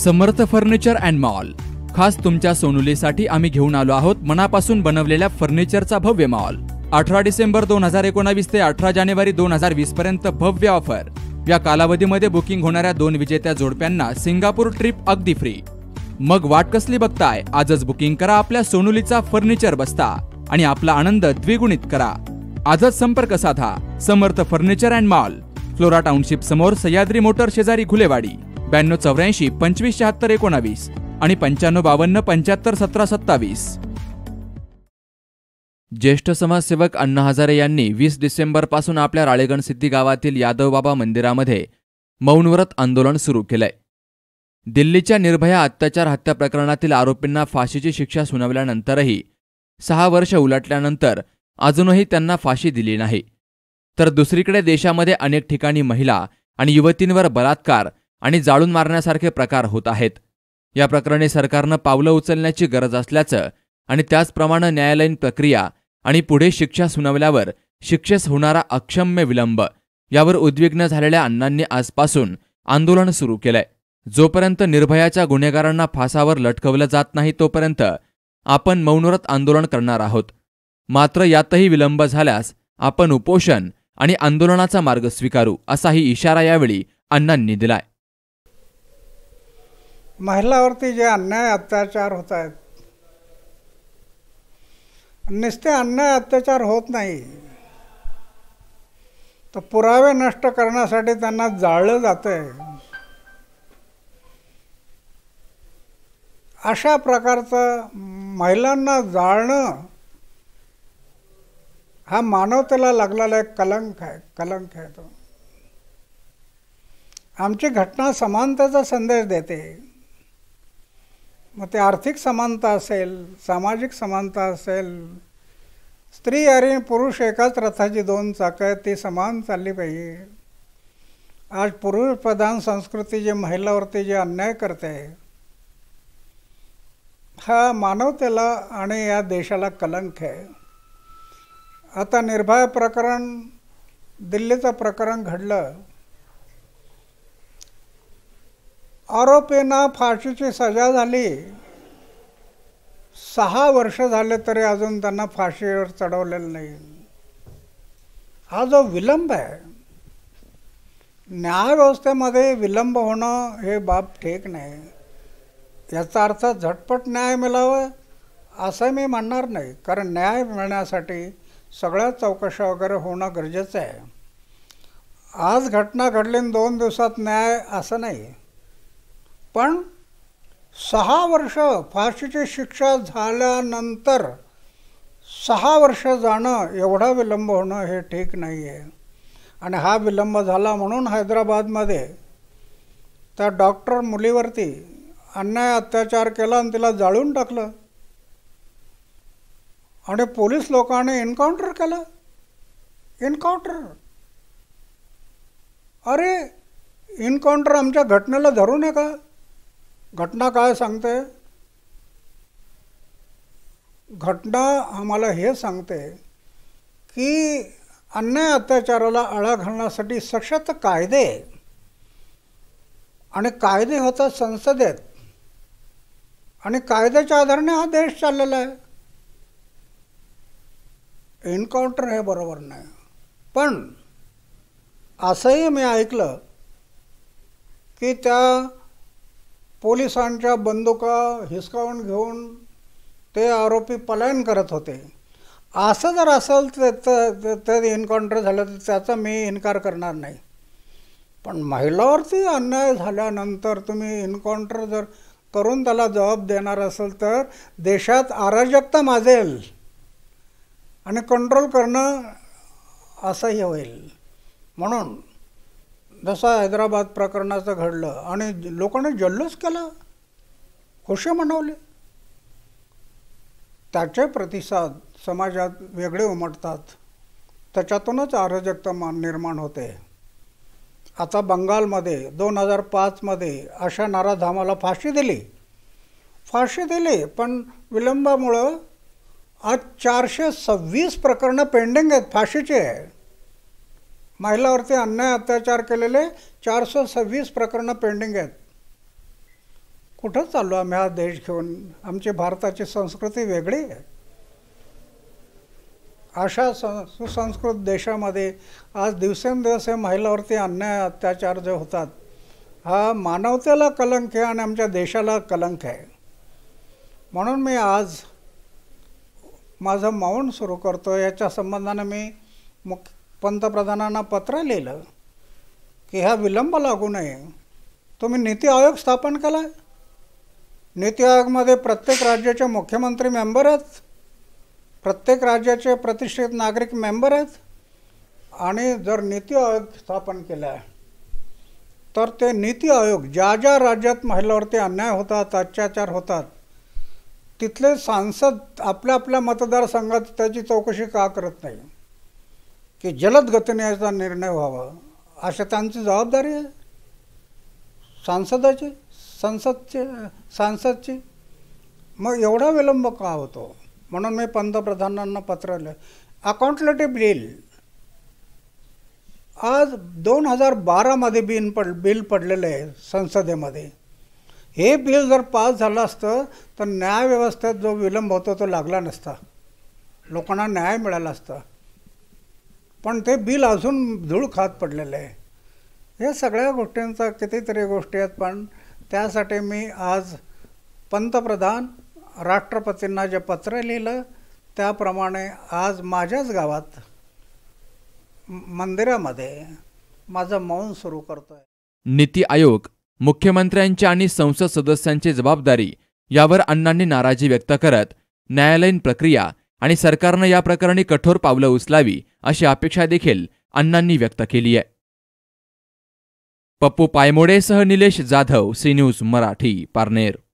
Samarth furniture and mall खास तुमच्या सोनुलीसाठी आम्ही घेऊन आलो आहोत मनापासून बनवलेल्या फर्निचरचा भव्य मॉल अठरा डिसेंबर दोन हजार एकोणावीस ते अठरा जानेवारी दोन हजार वीस पर्यंत भव्य ऑफर या कालावधीमध्ये बुकिंग होणाऱ्या दोन विजेत्या जोडप्यांना सिंगापूर ट्रिप अगदी फ्री मग वाट कसली बघताय आजच बुकिंग करा आपल्या सोनुलीचा फर्निचर बसता आणि आपला आनंद द्विगुणित करा आजच संपर्क साधा Samarth furniture and mall Flora township समोर सह्याद्री मोटर शेजारी खुलेवाडी ब्याण्णव चौऱ्याऐंशी पंचवीस शहात्तर एकोणावीस आणि पंच्याण्णव बावन्न पंच्याहत्तर सतरा सत्तावीस ज्येष्ठ समाजसेवक अण्णा हजारे यांनी वीस डिसेंबरपासून आपल्या राळेगण सिद्धी गावातील यादवबाबा मंदिरामध्ये मौनव्रत आंदोलन सुरू केलंय दिल्लीच्या निर्भया अत्याचार हत्या प्रकरणातील आरोपींना फाशीची शिक्षा सुनावल्यानंतरही सहा वर्ष उलटल्यानंतर अजूनही त्यांना फाशी दिली नाही तर दुसरीकडे देशामध्ये अनेक ठिकाणी महिला आणि युवतींवर बलात्कार आणि जाळून मारण्यासारखे प्रकार होत आहेत या प्रकरणी सरकारनं पावलं उचलण्याची गरज असल्याचं आणि त्याचप्रमाणे न्यायालयीन प्रक्रिया आणि पुढे शिक्षा सुनावल्यावर शिक्षेस होणारा अक्षम्य विलंब यावर उद्विग्न झालेल्या अण्णांनी आजपासून आंदोलन सुरू केलंय जोपर्यंत निर्भयाच्या गुन्हेगारांना फासावर लटकवलं जात नाही तोपर्यंत आपण मौनव्रत आंदोलन करणार आहोत मात्र यातही विलंब झाल्यास आपण उपोषण आणि आंदोलनाचा मार्ग स्वीकारू असाही इशारा यावेळी अण्णांनी दिलाय महिलावरती जे अन्याय अत्याचार होत आहेत नुसते अन्याय अत्याचार होत नाही तर पुरावे नष्ट करण्यासाठी त्यांना जाळलं जातं आहे अशा प्रकारचं महिलांना जाळणं हा मानवतेला लागलेला एक कलंक आहे कलंक आहे तो आमची घटना समानतेचा संदेश देते मग ते आर्थिक समानता असेल सामाजिक समानता असेल स्त्री आणि पुरुष एकाच रथाची दोन चाकं ती समान चालली पाहिजे आज पुरुष प्रधान संस्कृती जे महिलावरती जे अन्याय करते हा मानवतेला आणि या देशाला कलंक आहे आता निर्भया प्रकरण दिल्लीचं प्रकरण घडलं आरोपींना फाशीची सजा झाली सहा वर्ष झाले तरी अजून त्यांना फाशीवर चढवलेलं नाही हा जो विलंब आहे न्यायव्यवस्थेमध्ये विलंब होणं हे बाब ठीक नाही याचा अर्थ झटपट न्याय मिळावा असं मी म्हणणार नाही कारण न्याय मिळण्यासाठी सगळ्या चौकशा वगैरे होणं गरजेचं आहे आज घटना घडली दोन दिवसात न्याय असं नाही पण सहा वर्ष फाशीची शिक्षा झाल्यानंतर सहा वर्ष जाणं एवढा विलंब होणं हे ठीक नाही आहे आणि हा विलंब झाला म्हणून हैदराबादमध्ये त्या डॉक्टर मुलीवरती अन्याय अत्याचार केला आणि तिला जाळून टाकलं आणि पोलीस लोकांनी एन्काउंटर केलं एन्काउंटर अरे एन्काउंटर आमच्या घटनेला धरू का घटना काय सांगते घटना आम्हाला हे सांगते की अन्याय अत्याचाराला आळा घालण्यासाठी सशक्त कायदे आणि कायदे होता संसदेत आणि कायद्याच्या आधाराने हा देश चाललेला आहे एन्काउंटर हे बरोबर नाही पण असंही मी ऐकलं की त्या पोलिसांच्या बंदुका हिसकावून घेऊन ते आरोपी पलायन करत होते असं जर असेल तर ते एन्काउंटर झालं तर त्याचा मी इन्कार करणार नाही पण महिलावरती अन्याय झाल्यानंतर तुम्ही एन्काउंटर जर करून त्याला जबाब देणार असेल तर देशात अराजकता माजेल आणि कंट्रोल करणं असंही होईल म्हणून जसा हैदराबाद प्रकरणाचं घडलं आणि लोकांनी जल्लोष केला खुशी मनवले त्याचे प्रतिसाद समाजात वेगळे उमटतात त्याच्यातूनच अराजकता मान निर्माण होते आता बंगालमध्ये दोन हजार पाचमध्ये अशा नाराधामाला फाशी दिली फाशी दिली पण विलंबामुळं आज चारशे सव्वीस प्रकरणं पेंडिंग आहेत फाशीचे आहे महिलावरती अन्याय अत्याचार केलेले चारशे सव्वीस प्रकरणं पेंडिंग आहेत कुठं चाललो आम्ही हा देश घेऊन आमची भारताची संस्कृती वेगळी आहे अशा सं सुसंस्कृत देशामध्ये आज दिवसेंदिवस हे महिलावरती अन्याय अत्याचार जे होतात हा मानवतेला कलंक आहे आणि आमच्या देशाला कलंक आहे म्हणून मी आज माझं मौन सुरू करतो याच्या संबंधाने मी मुख्य पंतप्रधानांना पत्र लिहिलं की हा विलंब लागू नये तुम्ही नीती आयोग स्थापन केला नीती आयोगमध्ये प्रत्येक राज्याचे मुख्यमंत्री मेंबर आहेत प्रत्येक राज्याचे प्रतिष्ठित नागरिक मेंबर आहेत आणि जर नीती आयोग स्थापन केला तर ते नीती आयोग ज्या ज्या राज्यात महिलावरती अन्याय होतात अत्याचार होतात तिथले सांसद आपल्या आपल्या मतदारसंघात त्याची चौकशी का करत नाही की जलद गतीने याचा निर्णय व्हावा अशा त्यांची जबाबदारी आहे सांसदाची संसदची सांसदची मग एवढा विलंब का होतो म्हणून मी पंतप्रधानांना पत्र लिहिलं अकाउंटलेटी बिल आज दोन हजार बारामध्ये बिल पड बिल पडलेलं आहे संसदेमध्ये हे बिल जर पास झालं असतं तर न्यायव्यवस्थेत जो विलंब होतो तो लागला नसता लोकांना न्याय मिळाला असता पण ते बिल अजून धूळ खात पडलेलं आहे या सगळ्या गोष्टींचा कितीतरी गोष्टी आहेत पण त्यासाठी मी आज पंतप्रधान राष्ट्रपतींना जे पत्र लिहिलं त्याप्रमाणे आज माझ्याच गावात मंदिरामध्ये माझं मौन सुरू करतोय नीती आयोग मुख्यमंत्र्यांची आणि संसद सदस्यांची जबाबदारी यावर अण्णांनी नाराजी व्यक्त करत न्यायालयीन प्रक्रिया आणि सरकारनं या प्रकरणी कठोर पावलं उचलावी अशी अपेक्षा देखील अण्णांनी व्यक्त केली आहे पप्पू पायमोडेसह निलेश जाधव सी न्यूज मराठी पारनेर